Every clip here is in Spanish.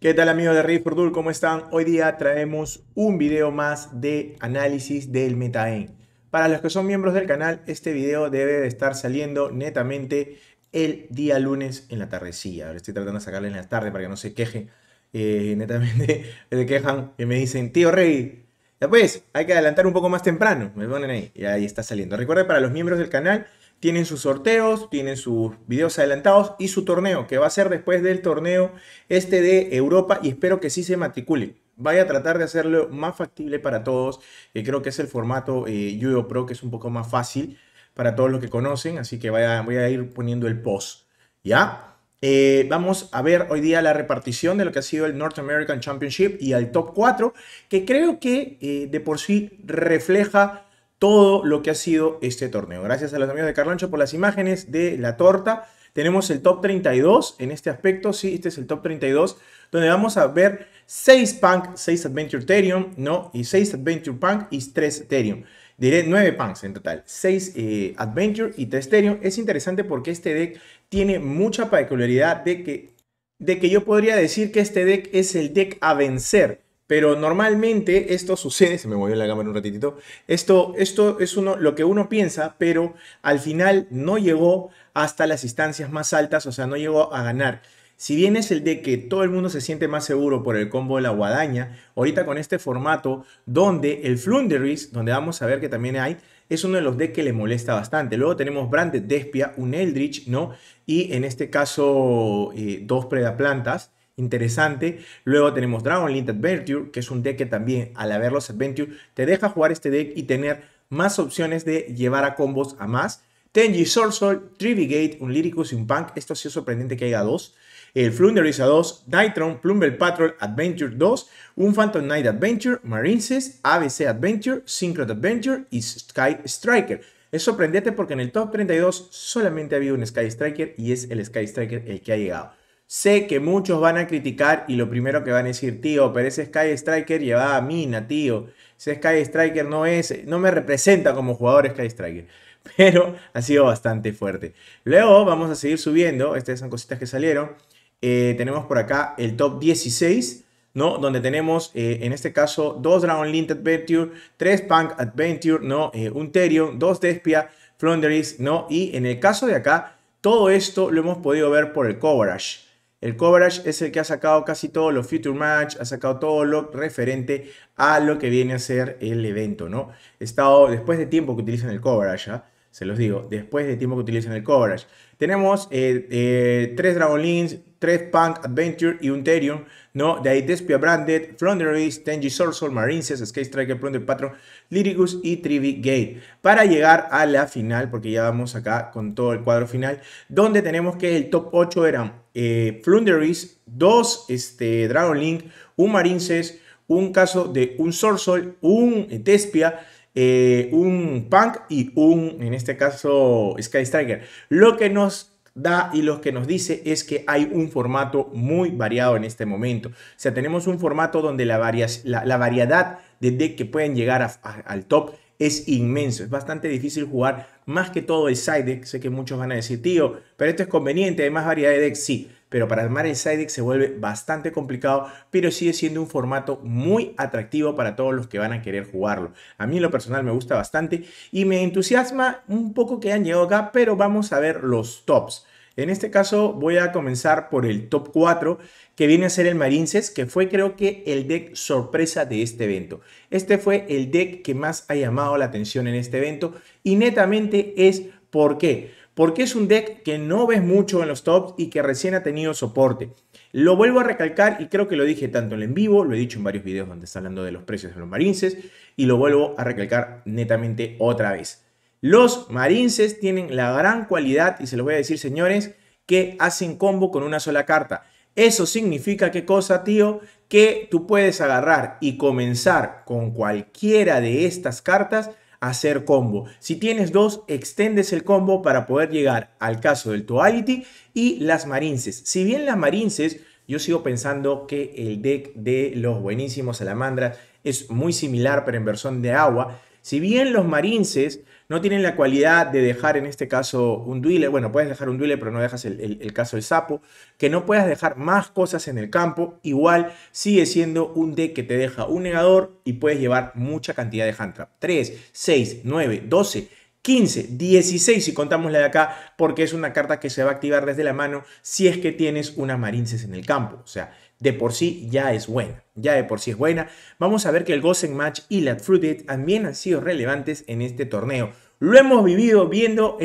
¿Qué tal amigos de rey ¿Cómo están? Hoy día traemos un video más de análisis del MetaEn. Para los que son miembros del canal, este video debe de estar saliendo netamente el día lunes en la tardecilla. Ahora estoy tratando de sacarle en la tarde para que no se queje. Eh, netamente se quejan y me dicen, tío Rey, después pues, hay que adelantar un poco más temprano. Me ponen ahí y ahí está saliendo. Recuerden para los miembros del canal tienen sus sorteos, tienen sus videos adelantados y su torneo, que va a ser después del torneo este de Europa y espero que sí se matriculen. Vaya a tratar de hacerlo más factible para todos. Eh, creo que es el formato eh, Pro, que es un poco más fácil para todos los que conocen, así que vaya, voy a ir poniendo el post, ¿ya? Eh, vamos a ver hoy día la repartición de lo que ha sido el North American Championship y al top 4, que creo que eh, de por sí refleja todo lo que ha sido este torneo. Gracias a los amigos de Carlancho por las imágenes de la torta. Tenemos el top 32 en este aspecto, sí, este es el top 32, donde vamos a ver 6 Punk, 6 Adventure Ethereum, ¿no? Y 6 Adventure Punk y 3 Ethereum. Diré 9 punks en total, 6 eh, Adventure y 3 Ethereum. Es interesante porque este deck tiene mucha peculiaridad de que yo podría decir que este deck es el deck a vencer pero normalmente esto sucede, se me movió la cámara un ratitito, esto, esto es uno, lo que uno piensa, pero al final no llegó hasta las instancias más altas, o sea, no llegó a ganar. Si bien es el de que todo el mundo se siente más seguro por el combo de la guadaña, ahorita con este formato donde el Flunderis, donde vamos a ver que también hay, es uno de los decks que le molesta bastante. Luego tenemos Branded Despia, un Eldritch, ¿no? Y en este caso, eh, dos Predaplantas interesante. Luego tenemos Dragon Link Adventure, que es un deck que también al haber los Adventure te deja jugar este deck y tener más opciones de llevar a combos a más. Tenji Sorcerer, Trivigate, un Lyricus y un Punk. Esto ha sido sorprendente que haya dos. El a dos, Nitron, Plumber Patrol Adventure 2, un Phantom Knight Adventure, Marineses, ABC Adventure, Synchro Adventure y Sky Striker. Es sorprendente porque en el top 32 solamente ha habido un Sky Striker y es el Sky Striker el que ha llegado. Sé que muchos van a criticar y lo primero que van a decir, tío, pero ese Sky Striker llevaba a mina, tío. Ese Sky Striker no es, no me representa como jugador Sky Striker. Pero ha sido bastante fuerte. Luego vamos a seguir subiendo. Estas son cositas que salieron. Eh, tenemos por acá el top 16. ¿no? Donde tenemos, eh, en este caso, dos Dragon Lint Adventure, tres Punk Adventure, ¿no? Eh, un Therion, dos Despia, Flounderies, ¿no? Y en el caso de acá, todo esto lo hemos podido ver por el coverage, el coverage es el que ha sacado casi todos los future match, ha sacado todo lo referente a lo que viene a ser el evento, ¿no? He estado después de tiempo que utilizan el coverage, ¿ah? se los digo, después de tiempo que utilizan el coverage. Tenemos eh, eh, tres Dragon tres Punk Adventure y un ¿no? De ahí Despia Branded, Flounderies, Tenji Sorcerer, marines, Skate Striker, Plunder Patron, Lyricus y Trivi Gate. Para llegar a la final, porque ya vamos acá con todo el cuadro final, donde tenemos que el top 8 eran eh, Flunderis, dos este, Dragon Link, un Marines, un caso de un sol un Despia, eh, un Punk y un, en este caso, Sky Striker. Lo que nos da y lo que nos dice es que hay un formato muy variado en este momento. O sea, tenemos un formato donde la, varias, la, variedad de deck que pueden llegar al top es inmenso. Es bastante difícil jugar más que todo el side deck. Sé que muchos van a decir, tío, pero esto es conveniente, hay más variedad de decks, sí. Pero para armar el side deck se vuelve bastante complicado, pero sigue siendo un formato muy atractivo para todos los que van a querer jugarlo. A mí en lo personal me gusta bastante y me entusiasma un poco que han llegado acá, pero vamos a ver los tops. En este caso voy a comenzar por el top 4, que viene a ser el Marinces, que fue creo que el deck sorpresa de este evento. Este fue el deck que más ha llamado la atención en este evento y netamente es por qué. Porque es un deck que no ves mucho en los tops y que recién ha tenido soporte. Lo vuelvo a recalcar y creo que lo dije tanto en el vivo, lo he dicho en varios videos donde está hablando de los precios de los marinces y lo vuelvo a recalcar netamente otra vez. Los marinces tienen la gran cualidad, y se lo voy a decir señores, que hacen combo con una sola carta. Eso significa qué cosa, tío, que tú puedes agarrar y comenzar con cualquiera de estas cartas a hacer combo. Si tienes dos, extendes el combo para poder llegar al caso del Toality y las Marinces. Si bien las Marinces, yo sigo pensando que el deck de los buenísimos salamandras es muy similar, pero en versión de agua. Si bien los Marinces no tienen la cualidad de dejar en este caso un dweller, Bueno, puedes dejar un duele, pero no dejas el, caso del sapo. Que no puedas dejar más cosas en el campo. Igual sigue siendo un deck que te deja un negador y puedes llevar mucha cantidad de hand trap. 3, 6, 9, 12. 15, 16 si contamos la de acá, porque es una carta que se va a activar desde la mano si es que tienes una marinces en el campo. O sea, de por sí ya es buena. Ya de por sí es buena. Vamos a ver que el Gosen Match y la Fruited también han sido relevantes en este torneo. Lo hemos vivido viendo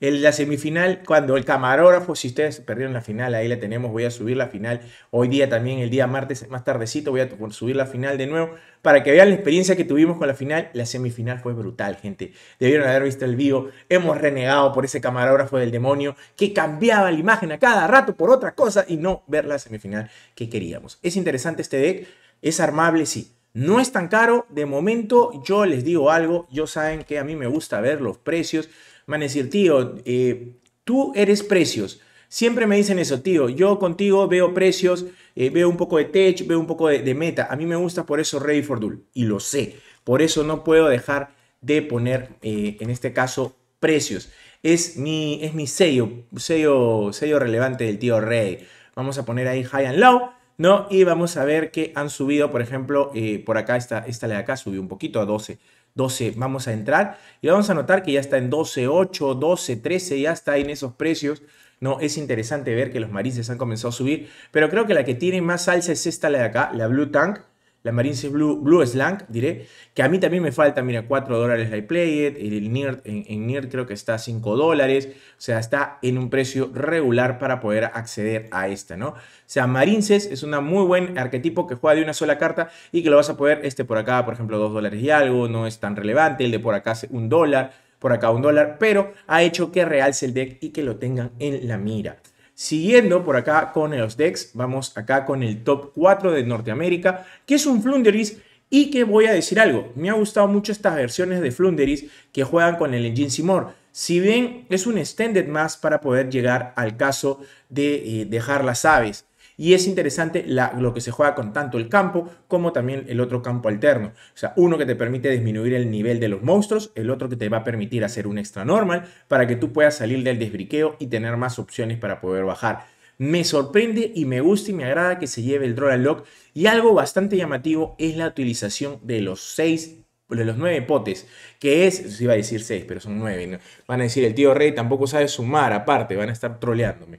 la semifinal cuando el camarógrafo, si ustedes perdieron la final, ahí la tenemos, voy a subir la final hoy día también, el día martes, más tardecito voy a subir la final de nuevo, para que vean la experiencia que tuvimos con la final. La semifinal fue brutal, gente. Debieron haber visto el vivo, hemos renegado por ese camarógrafo del demonio que cambiaba la imagen a cada rato por otra cosa y no ver la semifinal que queríamos. Es interesante este deck, es armable, sí no es tan caro. De momento, yo les digo algo. Yo saben que a mí me gusta ver los precios. van a decir, tío, eh, tú eres precios. Siempre me dicen eso, tío. Yo contigo veo precios, eh, veo un poco de tech, veo un poco de, meta. A mí me gusta por eso Ready for Y lo sé. Por eso no puedo dejar de poner, eh, en este caso, precios. Es mi, es mi sello, sello, sello relevante del tío Rey. Vamos a poner ahí high and low. ¿no? Y vamos a ver que han subido, por ejemplo, eh, por acá, esta, esta de acá subió un poquito a 12. 12, vamos a entrar y vamos a notar que ya está en 12, 8, 12, 13, ya está en esos precios. No, es interesante ver que los marices han comenzado a subir, pero creo que la que tiene más salsa es esta de acá, la Blue Tank, la marines Blue, Blue Slank, diré, que a mí también me falta, mira, 4 dólares la it. el en, en creo que está 5 dólares, o sea, está en un precio regular para poder acceder a esta, ¿no? O sea, marines es un muy buen arquetipo que juega de una sola carta y que lo vas a poder, este por acá, por ejemplo, 2 dólares y algo, no es tan relevante, el de por acá un dólar, por acá un dólar, pero ha hecho que realce el deck y que lo tengan en la mira. Siguiendo por acá con los decks, vamos acá con el top 4 de Norteamérica, que es un Flunderis y que voy a decir algo. Me ha gustado mucho estas versiones de Flunderis que juegan con el Engine Seymour. Si bien es un extended más para poder llegar al caso de eh, dejar las aves y es interesante lo que se juega con tanto el campo como también el otro campo alterno. O sea, uno que te permite disminuir el nivel de los monstruos, el otro que te va a permitir hacer un extra normal para que tú puedas salir del desbriqueo y tener más opciones para poder bajar. Me sorprende y me gusta y me agrada que se lleve el draw lock y algo bastante llamativo es la utilización de los seis de los nueve potes, que es, se iba a decir seis, pero son nueve, van a decir el tío Rey tampoco sabe sumar, aparte, van a estar troleándome.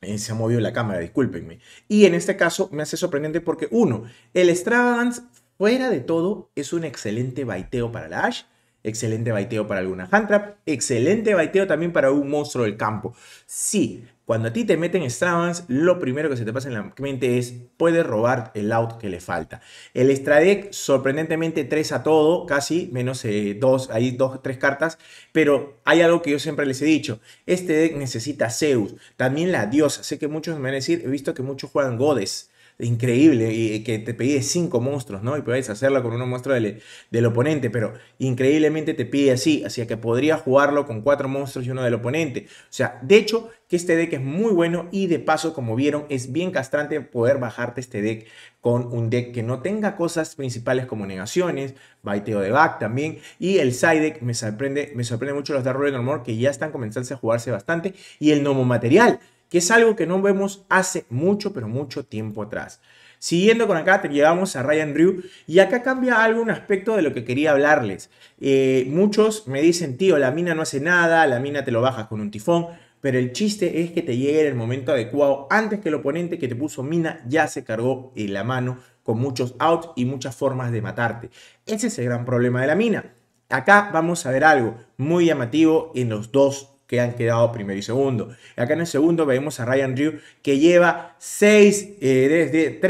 Eh, se ha movido la cámara, discúlpenme. Y en este caso me hace sorprendente porque, uno, el Stradance, fuera de todo, es un excelente baiteo para la Ash Excelente baiteo para alguna handtrap Excelente baiteo también para un monstruo del campo. Sí, cuando a ti te meten Stravans, lo primero que se te pasa en la mente es, puede robar el out que le falta. El Stradec, sorprendentemente 3 a todo, casi, menos 2, eh, hay 2, 3 cartas, pero hay algo que yo siempre les he dicho, este deck necesita Zeus, también la diosa, sé que muchos me van a decir, he visto que muchos juegan Godes, increíble y que te pide cinco monstruos, ¿no? Y puedes hacerlo con uno monstruo del, oponente, pero increíblemente te pide así, así que podría jugarlo con cuatro monstruos y uno del oponente. O sea, de hecho, que este deck es muy bueno y de paso, como vieron, es bien castrante poder bajarte este deck con un deck que no tenga cosas principales como negaciones, baiteo de back también, y el side deck me sorprende, me sorprende mucho los de Rolling Armor que ya están comenzando a jugarse bastante, y el nomo material que es algo que no vemos hace mucho, pero mucho tiempo atrás. Siguiendo con acá, te llevamos a Ryan Drew y acá cambia algo un aspecto de lo que quería hablarles. Eh, muchos me dicen, tío, la mina no hace nada, la mina te lo bajas con un tifón, pero el chiste es que te llegue en el momento adecuado antes que el oponente que te puso mina ya se cargó en la mano con muchos outs y muchas formas de matarte. Ese es el gran problema de la mina. Acá vamos a ver algo muy llamativo en los dos que han quedado primero y segundo. Acá en el segundo vemos a Ryan Drew que lleva 6, 3,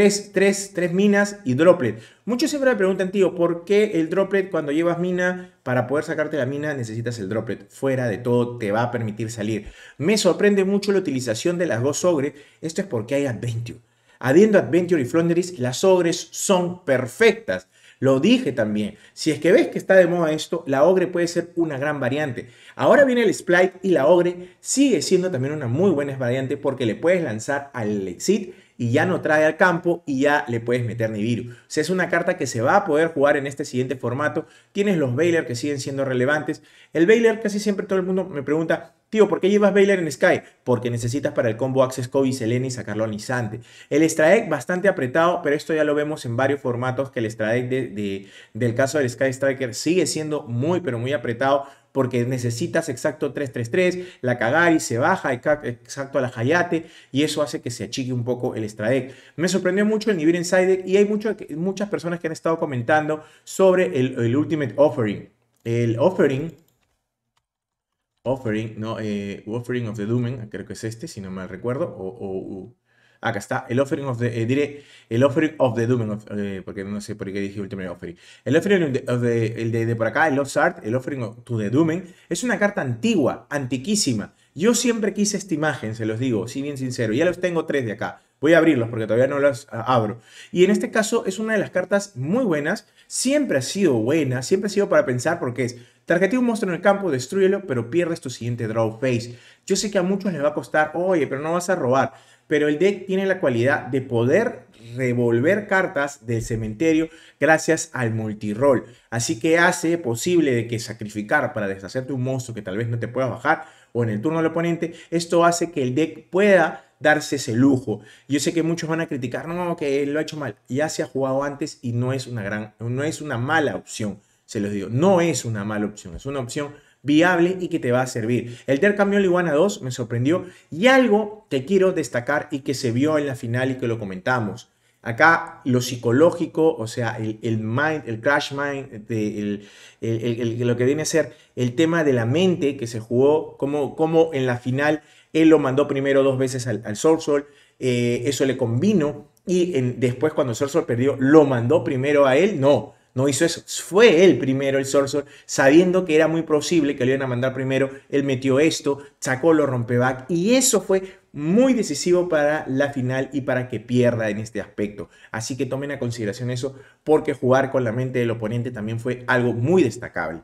eh, minas y droplet. Muchos siempre me preguntan, tío, ¿por qué el droplet cuando llevas mina, para poder sacarte la mina necesitas el droplet? Fuera de todo te va a permitir salir. Me sorprende mucho la utilización de las dos ogres. Esto es porque hay Adventure. Adiendo Adventure y flounderis las ogres son perfectas lo dije también. Si es que ves que está de moda esto, la Ogre puede ser una gran variante. Ahora viene el Splite y la Ogre sigue siendo también una muy buena variante porque le puedes lanzar al Exit y ya no trae al campo y ya le puedes meter Nibiru. O sea, es una carta que se va a poder jugar en este siguiente formato. Tienes los Baylor que siguen siendo relevantes. El Baylor casi siempre todo el mundo me pregunta, Tío, ¿por qué llevas Baylor en Sky? Porque necesitas para el combo Access Kobe y Selene y sacarlo al instante. El extra bastante apretado, pero esto ya lo vemos en varios formatos que el extra de, del caso del Sky Striker sigue siendo muy, pero muy apretado porque necesitas exacto 3-3-3, la Kagari se baja exacto a la Hayate y eso hace que se achique un poco el extra Me sorprendió mucho el nivel Insider y hay mucho, muchas personas que han estado comentando sobre el, el Ultimate Offering. El Offering Offering, ¿no? Eh, offering of the Dumen, ah, creo que es este, si no mal recuerdo. O, o, ah, acá está, el Offering of the, eh, diré, el Offering of the Dumen, eh, porque no sé por qué dije Ultimate Offering. El Offering of el de, por acá, el Lost Art, el Offering to the Dumen, es una carta antigua, antiquísima. Yo siempre quise esta imagen, se los digo, si bien sincero. Ya los tengo tres de acá. Voy a abrirlos porque todavía no los ah, abro. Y en este caso es una de las cartas muy buenas. Siempre ha sido buena, siempre ha sido para pensar porque es Targetea un monstruo en el campo, destruyelo, pero pierdes tu siguiente draw phase. Yo sé que a muchos les va a costar, oye, pero no vas a robar. Pero el deck tiene la cualidad de poder revolver cartas del cementerio gracias al multiroll. Así que hace posible de que sacrificar para deshacerte un monstruo que tal vez no te pueda bajar o en el turno del oponente, esto hace que el deck pueda darse ese lujo. Yo sé que muchos van a criticar, no, que él lo ha hecho mal. Ya se ha jugado antes y no es una gran, no es una mala opción se los digo. No es una mala opción, es una opción viable y que te va a servir. El el Iguana 2 me sorprendió y algo que quiero destacar y que se vio en la final y que lo comentamos. Acá lo psicológico, o sea, el, mind, el crash mind, el, lo que viene a ser el tema de la mente que se jugó, como, como en la final él lo mandó primero dos veces al, al Sol eh, eso le combinó y después cuando Sol perdió, lo mandó primero a él, no, no hizo eso. Fue él primero, el Sorcerer, sabiendo que era muy posible que lo iban a mandar primero. Él metió esto, sacó lo rompeback y eso fue muy decisivo para la final y para que pierda en este aspecto. Así que tomen a consideración eso porque jugar con la mente del oponente también fue algo muy destacable.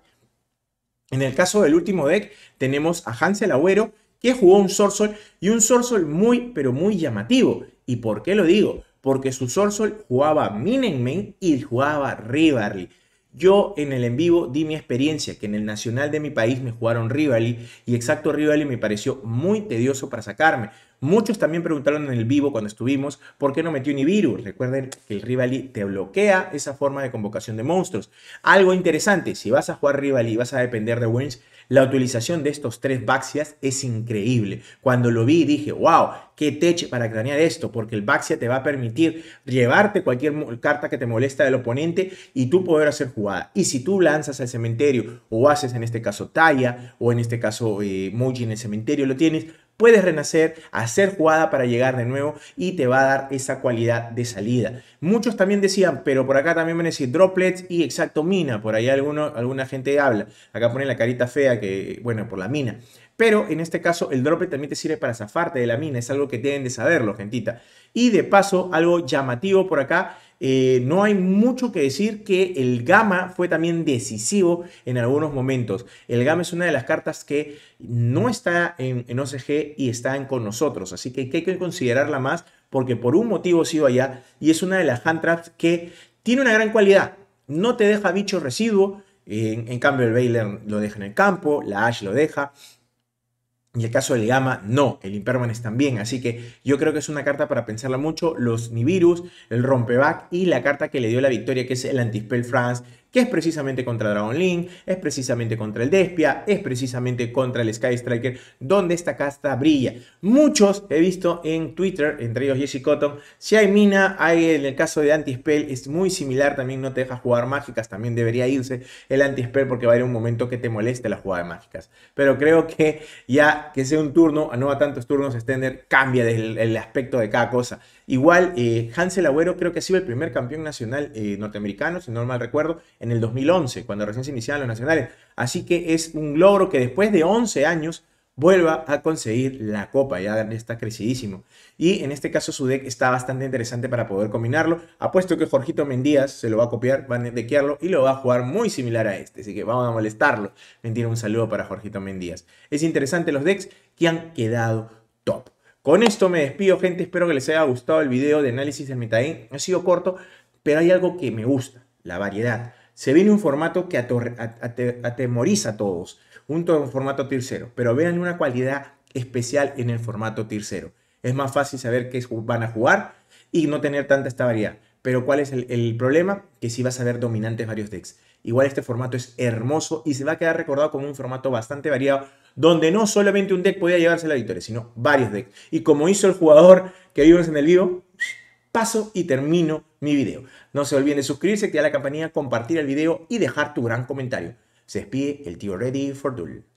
En el caso del último deck tenemos a Hansel Agüero que jugó un Sorcerer y un Sorcerer muy pero muy llamativo. ¿Y por qué lo digo? porque su sol jugaba Minenmen y jugaba Rivalry. Yo en el en vivo di mi experiencia, que en el nacional de mi país me jugaron Rivali y exacto Rivali me pareció muy tedioso para sacarme, Muchos también preguntaron en el vivo cuando estuvimos por qué no metió virus Recuerden que el Rivali te bloquea esa forma de convocación de monstruos. Algo interesante, si vas a jugar Rivali y vas a depender de Wings, la utilización de estos tres Baxias es increíble. Cuando lo vi dije, wow, qué tech para cranear esto, porque el Baxia te va a permitir llevarte cualquier carta que te molesta del oponente y tú poder hacer jugada. Y si tú lanzas al cementerio o haces en este caso Taya o en este caso eh, Moji en el cementerio, lo tienes, Puedes renacer, hacer jugada para llegar de nuevo y te va a dar esa cualidad de salida. Muchos también decían, pero por acá también van a decir droplets y exacto mina. Por ahí alguna gente habla. Acá ponen la carita fea que, bueno, por la mina. Pero en este caso el droplet también te sirve para zafarte de la mina. Es algo que tienen de saberlo, gentita. Y de paso, algo llamativo por acá, eh, no hay mucho que decir que el Gama fue también decisivo en algunos momentos. El Gama es una de las cartas que no está en, OCG y está en con nosotros, así que hay que considerarla más porque por un motivo ha sido allá y es una de las hand traps que tiene una gran cualidad. No te deja bicho residuo, en, en, cambio, el Baylor lo deja en el campo, la Ash lo deja. Y el caso del Gama, no, el impermanence también. Así que yo creo que es una carta para pensarla mucho. Los Nivirus, el Rompeback y la carta que le dio la victoria, que es el Antispell France, que es precisamente contra Dragon Link, es precisamente contra el Despia, es precisamente contra el Sky Striker, donde esta casta brilla. Muchos he visto en Twitter, entre ellos Jesse Cotton, si hay Mina, hay en el caso de Anti-Spell, es muy similar, también no te deja jugar mágicas, también debería irse el Anti-Spell porque va a ir un momento que te moleste la jugada de mágicas. Pero creo que ya que sea un turno, a no a tantos turnos extender, cambia el aspecto de cada cosa. Igual, eh, Hansel Agüero creo que ha sido el primer campeón nacional eh, norteamericano, si no mal recuerdo, en el 2011, cuando recién se iniciaban los nacionales. Así que es un logro que después de 11 años vuelva a conseguir la copa, ya está crecidísimo. Y en este caso su deck está bastante interesante para poder combinarlo. Apuesto que Jorgito Mendíaz se lo va a copiar, va a dequearlo y lo va a jugar muy similar a este. Así que vamos a molestarlo. Mentira, un saludo para Jorgito Mendíaz. Es interesante los decks que han quedado top. Con esto me despido, gente. Espero que les haya gustado el video de análisis de Metaín. Ha sido corto, pero hay algo que me gusta, la variedad. Se viene un formato que atemoriza a todos, un formato tercero. pero vean una cualidad especial en el formato tercero: Es más fácil saber qué van a jugar y no tener tanta esta variedad. Pero ¿cuál es el, problema? Que si vas a ver dominantes varios decks. Igual este formato es hermoso y se va a quedar recordado como un formato bastante variado, donde no solamente un deck podía llevarse la victoria, sino varios decks. Y como hizo el jugador que vimos en el vivo, paso y termino mi video. No se olviden de suscribirse, activar la campanita, compartir el video y dejar tu gran comentario. Se despide el tío Ready for Duel.